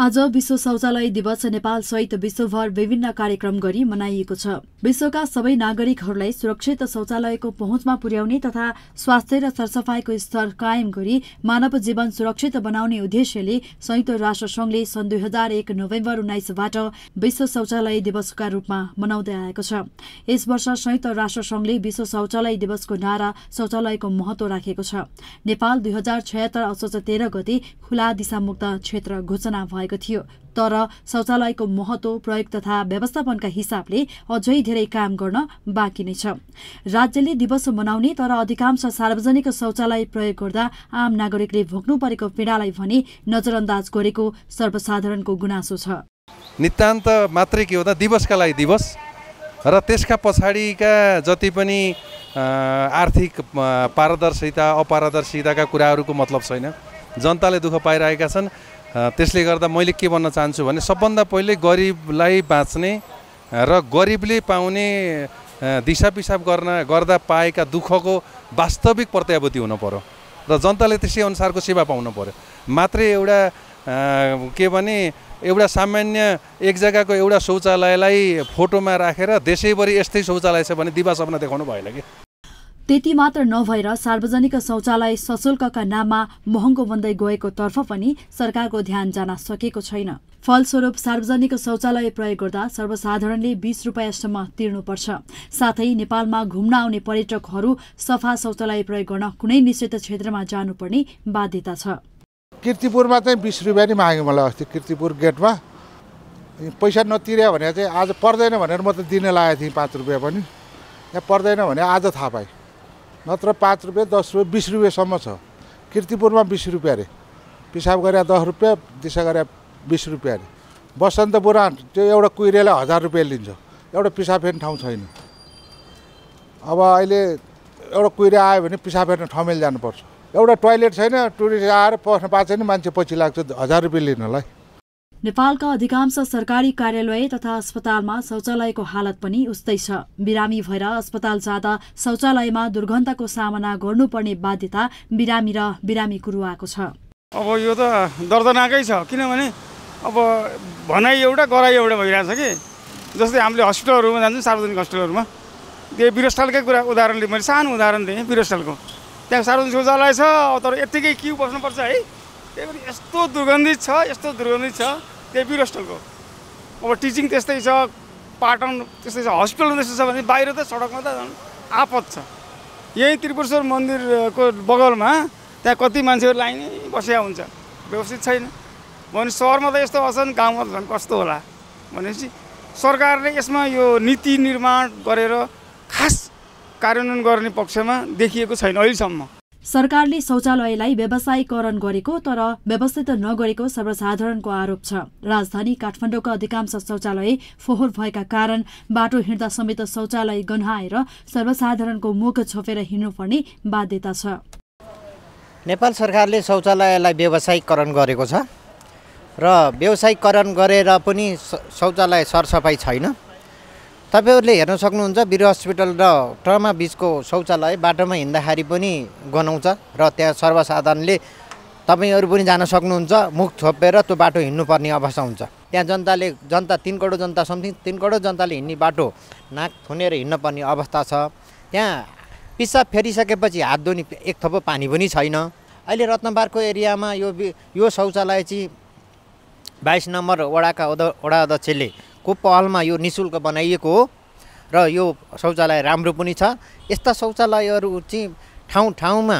आज विश्व शौचालय दिवस नेपाल सहित विश्वभर विभिन्न कार्यक्रम गरी मनाइएको छ विश्वका सबै नागरिकहरूलाई सुरक्षित शौचालयको पहुँचमा पुर्याउने तथा स्वास्थ्य र सरसफाईको स्तर कायम गरी मानव जीवन सुरक्षित बनाउने उद्देश्यले संयुक्त राष्ट्र संघले सन् दुई हजार एक नोभेम्बर उन्नाइसबाट विश्व शौचालय दिवसका रूपमा मनाउँदै आएको छ यस वर्ष संयुक्त राष्ट्र संघले विश्व शौचालय दिवसको नारा शौचालयको महत्व राखेको छ नेपाल दुई हजार असोज तेह्र गते खुला दिशामुक्त क्षेत्र घोषणा भयो भएको थियो तर शौचालयको महत्व प्रयोग तथा व्यवस्थापनका हिसाबले अझै धेरै काम गर्न बाँकी नै छ राज्यले दिवस मनाउने तर अधिकांश सार्वजनिक शौचालय प्रयोग गर्दा आम नागरिकले भोग्नु परेको पीडालाई भने नजरअन्दाज गरेको सर्वसाधारणको गुनासो छ नितान्त मात्रै के हो त दिवसका लागि दिवस र त्यसका पछाडिका जति पनि आर्थिक पारदर्शिता अपारदर्शिताका कुराहरूको मतलब छैन जनताले दुःख पाइरहेका छन् त्यसले गर्दा मैले के भन्न चाहन्छु भने सबभन्दा पहिले गरिबलाई बाँच्ने र गरिबले पाउने दिसा पिसाब गर्न गर्दा पाएका दुःखको वास्तविक प्रत्याभूति हुनु पऱ्यो र जनताले त्यसै अनुसारको सेवा पाउनु पऱ्यो मात्रै एउटा के भने एउटा सामान्य एक जग्गाको एउटा शौचालयलाई फोटोमा राखेर देशैभरि यस्तै शौचालय छ भने दिवा सपना देखाउनु भएन कि त्यति मात्र नभएर सार्वजनिक शौचालय सशुल्कका नाममा महँगो बन्दै गएको तर्फ पनि सरकारको ध्यान जान सकेको छैन फलस्वरूप सार्वजनिक शौचालय प्रयोग गर्दा सर्वसाधारणले बिस रुपियाँसम्म तिर्नुपर्छ साथै नेपालमा घुम्न आउने पर्यटकहरू सफा शौचालय प्रयोग गर्न कुनै निश्चित क्षेत्रमा जानुपर्ने बाध्यता छ किर्तिपुरमा चाहिँ बिस रुपियाँ नै माग्यो मलाई अस्ति किर्तिपुर गेटमा पैसा नतिर्यो भने चाहिँ आज पर्दैन भनेर म त दिन लागेको थिएँ पाँच रुपियाँ पनि यहाँ पर्दैन भने आज थाहा पाएँ नत्र पाँच रुपियाँ दस रुपियाँ बिस रुपियाँसम्म छ किर्तिपुरमा बिस रुपियाँ अरे पिसाब गरे दस रुपियाँ दिसा गरे बिस रुपियाँ अरे बसन्त त्यो एउटा कुहिरेलाई हजार रुपियाँ लिन्छ एउटा पिसाब फेर्ने ठाउँ छैन अब अहिले एउटा कुहिरे आयो भने पिसाब फेर्ने ठमेल जानुपर्छ एउटा टोइलेट छैन टुरिस्ट आएर पस्न पाएको छैन मान्छे पछि लाग्छ हजार रुपियाँ लिनलाई नेपालका अधिकांश सरकारी कार्यालय तथा अस्पतालमा शौचालयको हालत पनि उस्तै छ बिरामी भएर अस्पताल जाँदा शौचालयमा दुर्गन्धको सामना गर्नुपर्ने बाध्यता बिरामी र बिरामी कुरुवाको छ अब यो त दर्दनाकै छ किनभने अब भनाइ एउटा गराइ एउटा भइरहेछ कि जस्तै हामीले हस्पिटलहरूमा जान्छौँ सार्वजनिक हस्पिटलहरूमा त्यो बिरस्थलकै कुरा उदाहरण दिएँ मैले सानो उदाहरण दिएँ बिरोस्टालको त्यहाँ सार्वजनिक शौचालय छ तर यत्तिकै क्यु बस्नुपर्छ है त्यही पनि यस्तो दुर्गन्धित छ यस्तो दुर्गन्धित छ त्यही ब्युरो अब टिचिङ त्यस्तै छ पाटन त्यस्तै छ हस्पिटल त्यस्तो छ भने बाहिर त सडकमा त झन् आपत छ यही त्रिपुरेश्वर मन्दिरको बगलमा त्यहाँ कति मान्छेहरू लाइन बसेका हुन्छ व्यवस्थित छैन भने सहरमा त यस्तो नि गाउँमा त झन् कस्तो होला भनेपछि सरकारले यसमा यो नीति निर्माण गरेर खास कार्यान्वयन गर्ने पक्षमा देखिएको छैन अहिलेसम्म सरकारले शौचालयलाई व्यवसायीकरण गरेको तर व्यवस्थित नगरेको सर्वसाधारणको आरोप छ राजधानी काठमाडौँका अधिकांश शौचालय फोहोर भएका कारण बाटो हिँड्दा समेत शौचालय गन्हाएर सर्वसाधारणको मुख छोपेर हिँड्नुपर्ने बाध्यता छ नेपाल सरकारले शौचालयलाई व्यवसायीकरण गरेको छ र व्यवसायीकरण गरेर पनि शौचालय सरसफाइ छैन तपाईँहरूले हेर्न सक्नुहुन्छ वीर हस्पिटल र ट्रमा बिचको शौचालय बाटोमा हिँड्दाखेरि पनि गनाउँछ र त्यहाँ सर्वसाधारणले तपाईँहरू पनि जान सक्नुहुन्छ मुख छोपेर त्यो बाटो हिँड्नुपर्ने अवस्था हुन्छ त्यहाँ जनताले जनता तिन करोड जनता समथिङ तिन करोड जनताले हिँड्ने बाटो नाक थुनेर पर्ने अवस्था छ त्यहाँ पिसाब फेरिसकेपछि हात धुने एक थोपो पानी पनि छैन अहिले रत्नबारको एरियामा यो यो शौचालय चाहिँ बाइस नम्बर वडाका वडा अध्यक्षले को पहलमा यो निशुल्क बनाइएको हो र यो शौचालय राम्रो पनि छ यस्ता शौचालयहरू चाहिँ ठाउँ ठाउँमा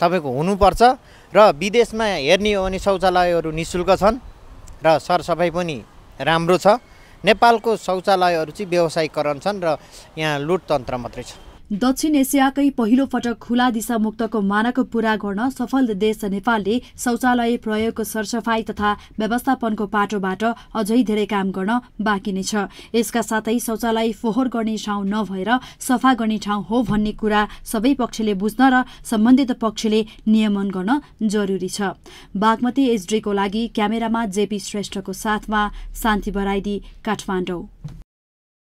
तपाईँको हुनुपर्छ र विदेशमा हेर्ने हो भने शौचालयहरू नि शुल्क छन् र सरसफाइ पनि राम्रो छ नेपालको शौचालयहरू चाहिँ व्यवसायीकरण छन् र यहाँ लुटतन्त्र मात्रै छ दक्षिण एसियाकै पहिलो पटक खुला दिशामुक्तको मानक पूरा गर्न सफल देश नेपालले शौचालय प्रयोग सरसफाई तथा व्यवस्थापनको पाटोबाट अझै धेरै काम गर्न बाँकी नै छ यसका साथै शौचालय फोहोर गर्ने ठाउँ नभएर सफा गर्ने ठाउँ हो भन्ने कुरा सबै पक्षले बुझ्न र सम्बन्धित पक्षले नियमन गर्न जरुरी छ बागमती एचडीको लागि क्यामेरामा जेपी श्रेष्ठको साथमा शान्ति बराइदी काठमाडौँ